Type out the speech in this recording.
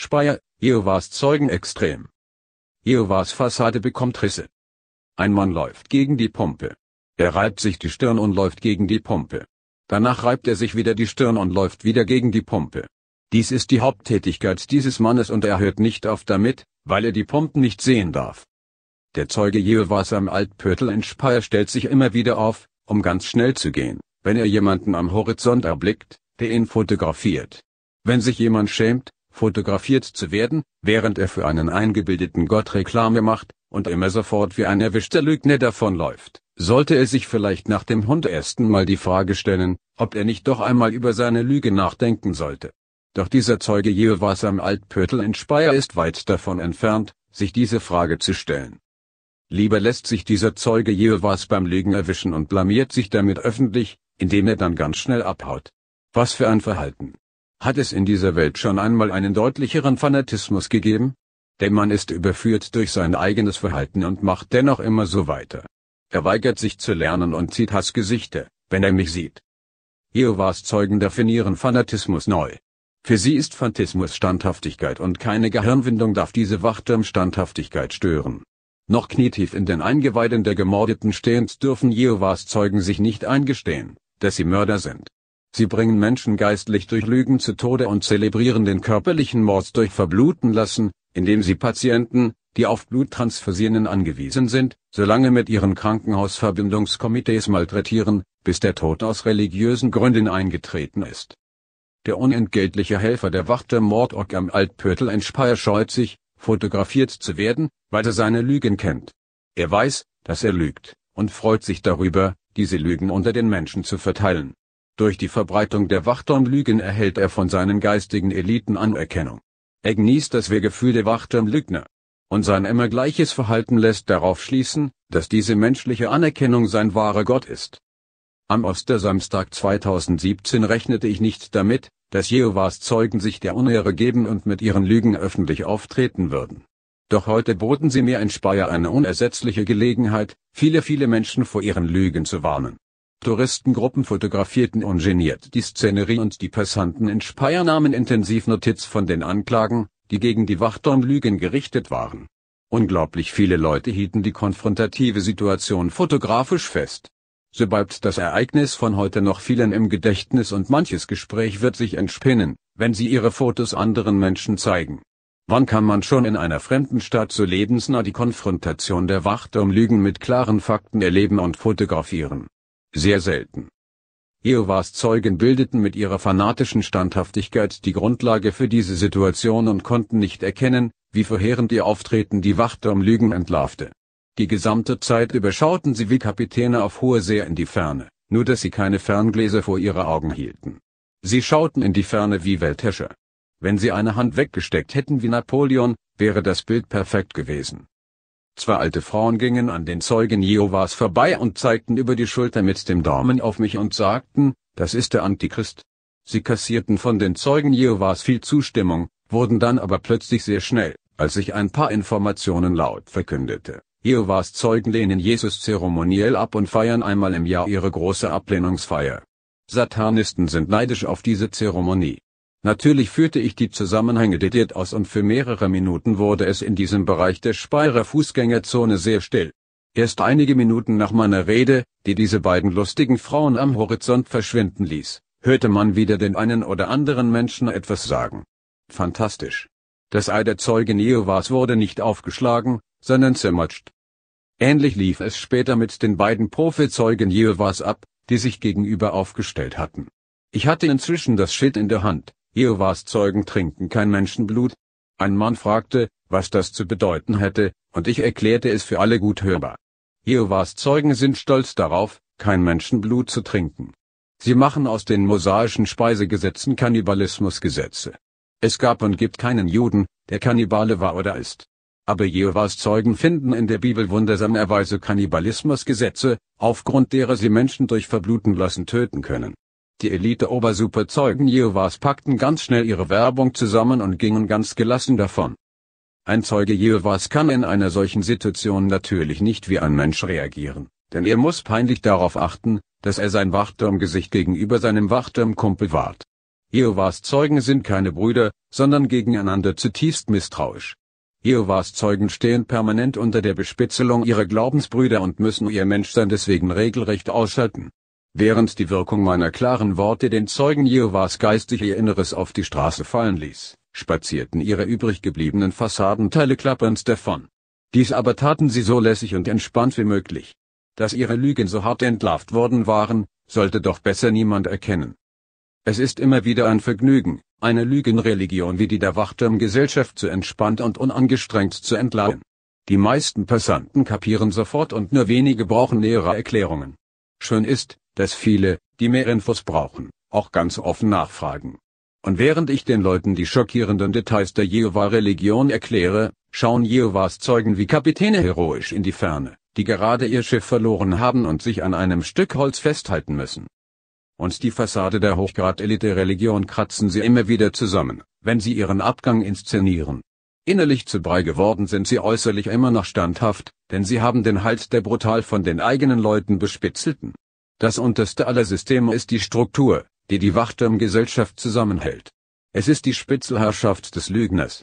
Speyer, Jehovas Zeugen extrem. Jehovas Fassade bekommt Risse. Ein Mann läuft gegen die Pumpe. Er reibt sich die Stirn und läuft gegen die Pumpe. Danach reibt er sich wieder die Stirn und läuft wieder gegen die Pumpe. Dies ist die Haupttätigkeit dieses Mannes und er hört nicht auf damit, weil er die Pumpen nicht sehen darf. Der Zeuge Jehovas am Altpörtel in Speyer stellt sich immer wieder auf, um ganz schnell zu gehen, wenn er jemanden am Horizont erblickt, der ihn fotografiert. Wenn sich jemand schämt, fotografiert zu werden, während er für einen eingebildeten Gott Reklame macht und immer sofort wie ein erwischter Lügner davonläuft, sollte er sich vielleicht nach dem Hund ersten Mal die Frage stellen, ob er nicht doch einmal über seine Lüge nachdenken sollte. Doch dieser Zeuge Jehovas am Altpötel in Speyer ist weit davon entfernt, sich diese Frage zu stellen. Lieber lässt sich dieser Zeuge Jehovas beim Lügen erwischen und blamiert sich damit öffentlich, indem er dann ganz schnell abhaut. Was für ein Verhalten. Hat es in dieser Welt schon einmal einen deutlicheren Fanatismus gegeben? Denn man ist überführt durch sein eigenes Verhalten und macht dennoch immer so weiter. Er weigert sich zu lernen und zieht Hassgesichter, wenn er mich sieht. Jehovas Zeugen definieren Fanatismus neu. Für sie ist Fantismus Standhaftigkeit und keine Gehirnwindung darf diese Wachturmstandhaftigkeit stören. Noch knietief in den Eingeweiden der Gemordeten stehend dürfen Jehovas Zeugen sich nicht eingestehen, dass sie Mörder sind. Sie bringen Menschen geistlich durch Lügen zu Tode und zelebrieren den körperlichen Mord durch Verbluten lassen, indem sie Patienten, die auf Bluttransfusionen angewiesen sind, solange mit ihren Krankenhausverbindungskomitees malträtieren, bis der Tod aus religiösen Gründen eingetreten ist. Der unentgeltliche Helfer der Wachter Mordorg am Altpötel in Speyer scheut sich, fotografiert zu werden, weil er seine Lügen kennt. Er weiß, dass er lügt, und freut sich darüber, diese Lügen unter den Menschen zu verteilen. Durch die Verbreitung der Wachturmlügen erhält er von seinen geistigen Eliten Anerkennung. Er genießt das Wehrgefühl der Wachturmlügner. Und sein immer gleiches Verhalten lässt darauf schließen, dass diese menschliche Anerkennung sein wahrer Gott ist. Am Ostersamstag 2017 rechnete ich nicht damit, dass Jehovas Zeugen sich der Unehre geben und mit ihren Lügen öffentlich auftreten würden. Doch heute boten sie mir in Speyer eine unersetzliche Gelegenheit, viele viele Menschen vor ihren Lügen zu warnen. Touristengruppen fotografierten ungeniert die Szenerie und die Passanten in Speyer nahmen intensiv Notiz von den Anklagen, die gegen die Wachturmlügen gerichtet waren. Unglaublich viele Leute hielten die konfrontative Situation fotografisch fest. So bleibt das Ereignis von heute noch vielen im Gedächtnis und manches Gespräch wird sich entspinnen, wenn sie ihre Fotos anderen Menschen zeigen. Wann kann man schon in einer fremden Stadt so lebensnah die Konfrontation der Wachturmlügen mit klaren Fakten erleben und fotografieren? sehr selten. Jehovas Zeugen bildeten mit ihrer fanatischen Standhaftigkeit die Grundlage für diese Situation und konnten nicht erkennen, wie verheerend ihr Auftreten die Wachturmlügen entlarvte. Die gesamte Zeit überschauten sie wie Kapitäne auf hohe See in die Ferne, nur dass sie keine Ferngläser vor ihre Augen hielten. Sie schauten in die Ferne wie Weltherrscher. Wenn sie eine Hand weggesteckt hätten wie Napoleon, wäre das Bild perfekt gewesen. Zwei alte Frauen gingen an den Zeugen Jehovas vorbei und zeigten über die Schulter mit dem Daumen auf mich und sagten, das ist der Antichrist. Sie kassierten von den Zeugen Jehovas viel Zustimmung, wurden dann aber plötzlich sehr schnell, als ich ein paar Informationen laut verkündete. Jehovas Zeugen lehnen Jesus zeremoniell ab und feiern einmal im Jahr ihre große Ablehnungsfeier. Satanisten sind neidisch auf diese Zeremonie. Natürlich führte ich die Zusammenhänge detailliert aus und für mehrere Minuten wurde es in diesem Bereich der Speyerer Fußgängerzone sehr still. Erst einige Minuten nach meiner Rede, die diese beiden lustigen Frauen am Horizont verschwinden ließ, hörte man wieder den einen oder anderen Menschen etwas sagen. Fantastisch. Das Ei der Zeugen Jehovas wurde nicht aufgeschlagen, sondern zermatscht. Ähnlich lief es später mit den beiden Prophezeugen Jehovas ab, die sich gegenüber aufgestellt hatten. Ich hatte inzwischen das Schild in der Hand, Jehovas Zeugen trinken kein Menschenblut. Ein Mann fragte, was das zu bedeuten hätte, und ich erklärte es für alle gut hörbar. Jehovas Zeugen sind stolz darauf, kein Menschenblut zu trinken. Sie machen aus den mosaischen Speisegesetzen Kannibalismusgesetze. Es gab und gibt keinen Juden, der Kannibale war oder ist. Aber Jehovas Zeugen finden in der Bibel wundersamerweise Kannibalismusgesetze, aufgrund derer sie Menschen durch Verbluten lassen töten können. Die Elite-Obersuperzeugen Jehovas packten ganz schnell ihre Werbung zusammen und gingen ganz gelassen davon. Ein Zeuge Jehovas kann in einer solchen Situation natürlich nicht wie ein Mensch reagieren, denn er muss peinlich darauf achten, dass er sein Wachturmgesicht gegenüber seinem Wachturmkumpel wahrt. Jehovas Zeugen sind keine Brüder, sondern gegeneinander zutiefst misstrauisch. Jehovas Zeugen stehen permanent unter der Bespitzelung ihrer Glaubensbrüder und müssen ihr Menschsein deswegen regelrecht ausschalten während die Wirkung meiner klaren Worte den Zeugen Jehovas geistig ihr Inneres auf die Straße fallen ließ, spazierten ihre übrig gebliebenen Fassadenteile klappernd davon. Dies aber taten sie so lässig und entspannt wie möglich. Dass ihre Lügen so hart entlarvt worden waren, sollte doch besser niemand erkennen. Es ist immer wieder ein Vergnügen, eine Lügenreligion wie die der Wachturmgesellschaft zu entspannt und unangestrengt zu entlarven. Die meisten Passanten kapieren sofort und nur wenige brauchen nähere Erklärungen. Schön ist, dass viele, die mehr Infos brauchen, auch ganz offen nachfragen. Und während ich den Leuten die schockierenden Details der Jehova-Religion erkläre, schauen Jehovas Zeugen wie Kapitäne heroisch in die Ferne, die gerade ihr Schiff verloren haben und sich an einem Stück Holz festhalten müssen. Und die Fassade der Hochgrad-Elite-Religion kratzen sie immer wieder zusammen, wenn sie ihren Abgang inszenieren. Innerlich zu Brei geworden sind sie äußerlich immer noch standhaft, denn sie haben den Hals der brutal von den eigenen Leuten bespitzelten, das unterste aller Systeme ist die Struktur, die die Wachturmgesellschaft zusammenhält. Es ist die Spitzelherrschaft des Lügners.